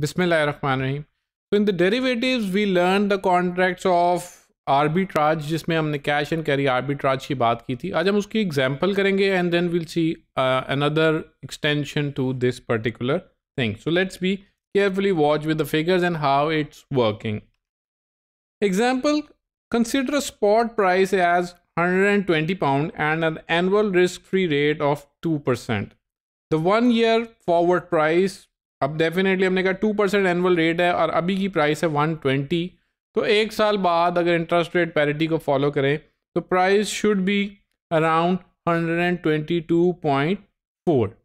बिसमीम तो in the derivative we learn the contracts of arbitrage जिसमें हमने कैश एंड कैरी आर्बिट्राज की बात की थी आज हम उसकी एग्जाम्पल करेंगे and then will see another extension to this particular thing so let's be carefully watch with the figures and how it's working example consider spot price as hundred and twenty pound and an annual risk free rate of two percent the one year forward price अब definitely हमने कहा two percent annual rate है और अभी की price है one twenty तो एक साल बाद अगर इंटरेस्ट रेट पैरिटी को फॉलो करें तो price should be around hundred and twenty two point four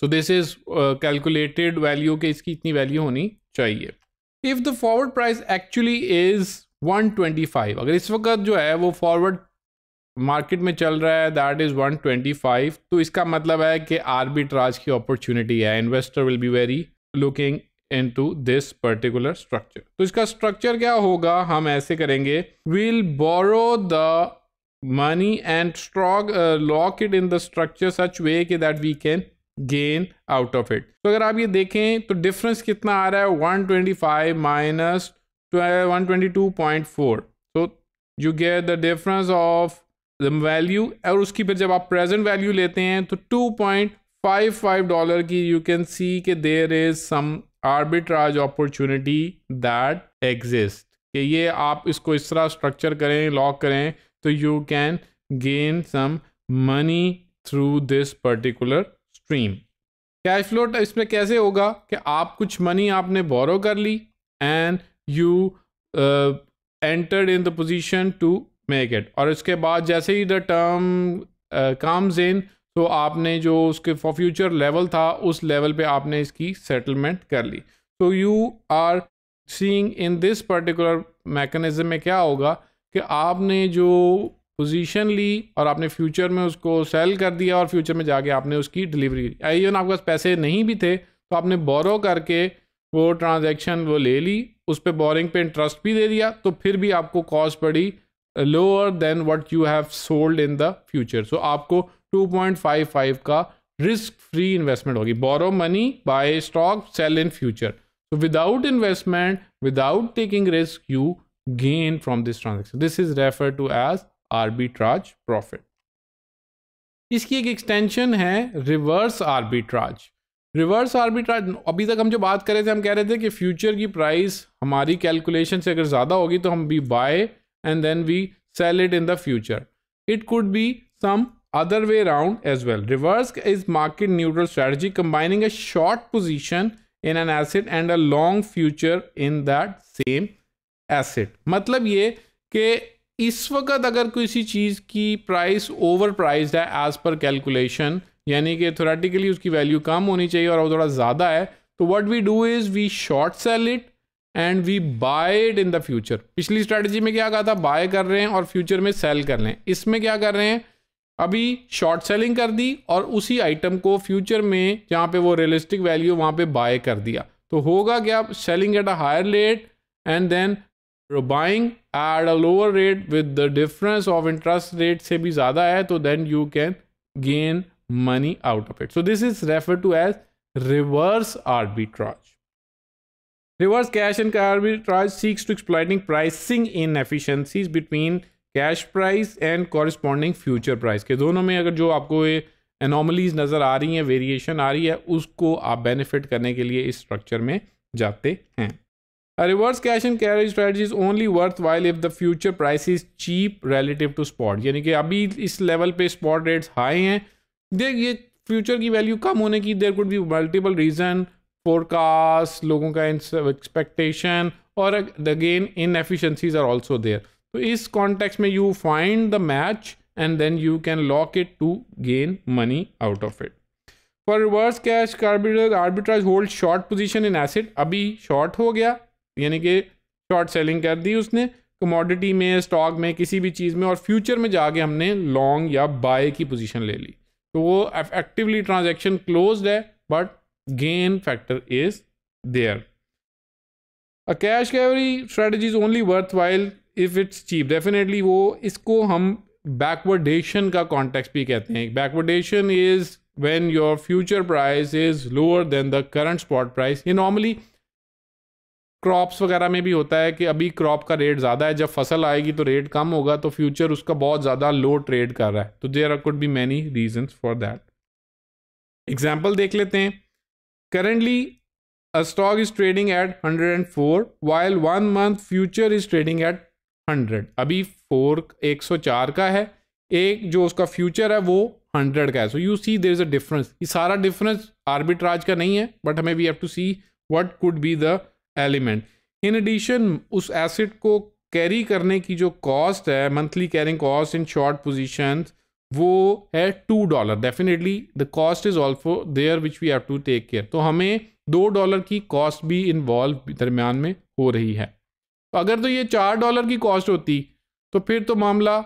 so this is calculated value के इसकी इतनी वैल्यू होनी चाहिए if the forward price actually is 125 अगर इस वक्त जो है वो फॉरवर्ड मार्केट में चल रहा है दैट इज़ 125 तो इसका मतलब है कि आर्बिट्राज की अपॉर्चुनिटी है investor will be very looking in to this particular structure तो इसका स्ट्रक्चर क्या होगा हम ऐसे करेंगे will borrow the money and strong lock it in the structure such way कि that we can gain out of it तो अगर आप ये देखें तो डिफरेंस कितना आ रहा है 125 twenty five minus one twenty two point four so you get the difference of value और उसकी फिर जब आप प्रेजेंट वैल्यू लेते हैं तो two point five five dollar की यू कैन सी के there is some arbitrage opportunity that exist कि ये आप इसको इस तरह स्ट्रक्चर करें लॉक करें तो you can gain some money through this particular stream cash flow इसमें कैसे होगा कि आप कुछ मनी आपने बोरो कर ली and you entered in the position to make it और इसके बाद जैसे ही द टर्म काम इन तो आपने जो उसके फॉर फ्यूचर लेवल था उस लेवल पे आपने इसकी सेटलमेंट कर ली तो you are seeing in this particular mechanism में क्या होगा कि आपने जो पोजीशन ली और आपने फ्यूचर में उसको सेल कर दिया और फ्यूचर में जाके आपने उसकी डिलीवरी आई आपके पास पैसे नहीं भी थे तो आपने बोरो करके वो ट्रांजेक्शन वो ले ली उस पर बोरिंग पे इंटरेस्ट भी दे दिया तो फिर भी आपको कॉस्ट पड़ी lower than what you have sold in the future so आपको 2.55 का रिस्क फ्री इन्वेस्टमेंट होगी borrow money buy stock sell in future so without investment without taking risk you gain from this transaction this is refer to as arbitrage profit इसकी एक extension है reverse arbitrage reverse arbitrage अभी तक हम जो बात कर रहे थे हम कह रहे थे कि फ्यूचर की प्राइस हमारी कैलकुलेशन से अगर ज़्यादा होगी तो हम बी buy and then we sell it in the future. It could be some other way around as well. Reverse is market neutral strategy combining a short position in an asset and a long future in that same asset. मतलब ये कि इस वक्त अगर किसी cheez ki price over price है as पर calculation यानी कि थोरेटिकली उसकी वैल्यू कम होनी चाहिए और वो थोड़ा ज़्यादा है तो what we do is we short sell it and we buy in the future पिछली स्ट्रेटजी में क्या कहा था बाय कर रहे हैं और फ्यूचर में सेल कर रहे हैं इसमें क्या कर रहे हैं अभी शॉर्ट सेलिंग कर दी और उसी आइटम को फ्यूचर में जहाँ पे वो रियलिस्टिक वैल्यू वहाँ पे बाय कर दिया तो होगा क्या selling at a higher rate and then buying at a lower rate with the difference of interest rate से भी ज़्यादा है तो then you can gain money out of it so this is refer to as reverse arbitrage Reverse cash and arbitrage seeks to exploiting pricing inefficiencies between cash price and corresponding future price के दोनों में अगर जो आपको ये anomalies नज़र आ रही हैं वेरिएशन आ रही है उसको आप बेनिफिट करने के लिए इस स्ट्रक्चर में जाते हैं reverse cash and carry strategy is only worthwhile if the future price is cheap relative to spot यानी कि अभी इस लेवल पे स्पॉट रेट्स हाई हैं देख ये फ्यूचर की वैल्यू कम होने की देर कुड भी मल्टीपल रीज़न फोरकास्ट लोगों का एक्सपेक्टेशन और again in efficiencies are also there तो इस कॉन्टेक्स्ट में you find the match and then you can lock it to gain money out of it for reverse cash arbitrage hold short position in acid अभी short हो गया यानी कि short selling कर दी उसने कमोडिटी में स्टॉक में किसी भी चीज़ में और फ्यूचर में जाके हमने लॉन्ग या बाय की पोजिशन ले ली तो वो एक्टिवली ट्रांजेक्शन क्लोज है but gain factor is there. A cash carry strategy is only worthwhile if it's cheap. Definitely wo isko hum backwardation ka context bhi kehte hain Backwardation is when your future price is lower than the current spot price. ये normally crops वगैरह में भी होता है कि अभी crop का rate ज़्यादा है जब फसल आएगी तो रेट कम होगा तो फ्यूचर उसका बहुत ज़्यादा लो ट्रेड कर रहा है तो there are could be many reasons for that example देख लेते हैं Currently, a stock is trading at 104 while one month future is trading at 100. अभी 4 104 का है एक जो उसका फ्यूचर है वो 100 का है so you see there is a difference ये सारा डिफरेंस आर्बिट्राज का नहीं है बट हमें we have to see what could be the element in addition उस एसिड को कैरी करने की जो कॉस्ट है monthly carrying cost in short positions वो है two dollar definitely the cost is also there which we have to take care तो हमें दो डॉलर की कॉस्ट भी इन्वॉल्व दरमियान में हो रही है तो अगर तो ये चार डॉलर की कॉस्ट होती तो फिर तो मामला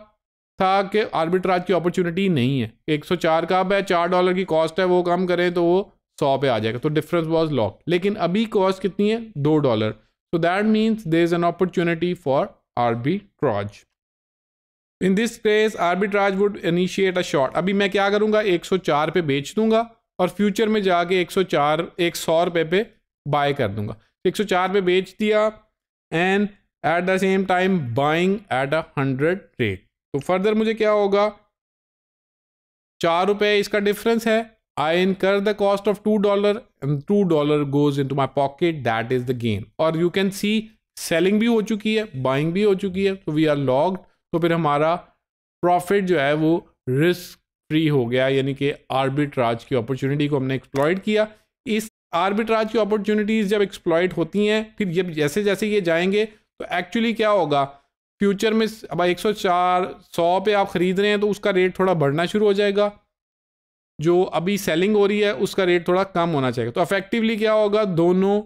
था कि आर्बिट्राज की अपॉर्चुनिटी नहीं है 104 का अब है चार डॉलर की कॉस्ट है वो कम करें तो वो सौ पे आ जाएगा तो डिफरेंस वॉज लॉक लेकिन अभी कॉस्ट कितनी है दो dollar so that means there is an opportunity for arbitrage in this case arbitrage would initiate a short अभी मैं क्या करूँगा 104 पे बेच दूंगा और फ्यूचर में जाके 104 एक सौ रुपये पे बाय कर दूंगा 104 पे बेच दिया and at the same time buying at a hundred rate तो फर्दर मुझे क्या होगा चार रुपये इसका डिफरेंस है आई कर the cost of two dollar and two dollar goes in to my pocket that is the gain और यू कैन सी सेलिंग भी हो चुकी है बाइंग भी हो चुकी है तो वी आर लॉग्ड तो फिर हमारा प्रॉफिट जो है वो रिस्क फ्री हो गया यानी कि आर्बिट्राज की अपॉर्चुनिटी को हमने एक्सप्लॉयड किया इस आर्बिट्राज की अपॉर्चुनिटीज़ जब एक्सप्लॉयड होती हैं फिर जब जैसे जैसे ये जाएंगे तो एक्चुअली क्या होगा फ्यूचर में अब एक सौ पे आप ख़रीद रहे हैं तो उसका रेट थोड़ा बढ़ना शुरू हो जाएगा जो अभी सेलिंग हो रही है उसका रेट थोड़ा कम होना चाहिए तो अफेक्टिवली क्या होगा दोनों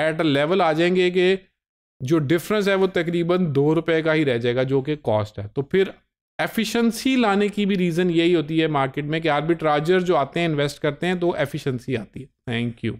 एट अ लेवल आ जाएंगे कि जो डिफरेंस है वो तकरीबन दो रुपए का ही रह जाएगा जो कि कॉस्ट है तो फिर एफिशिएंसी लाने की भी रीज़न यही होती है मार्केट में कि आर्बिट्राजर जो आते हैं इन्वेस्ट करते हैं तो एफिशिएंसी आती है थैंक यू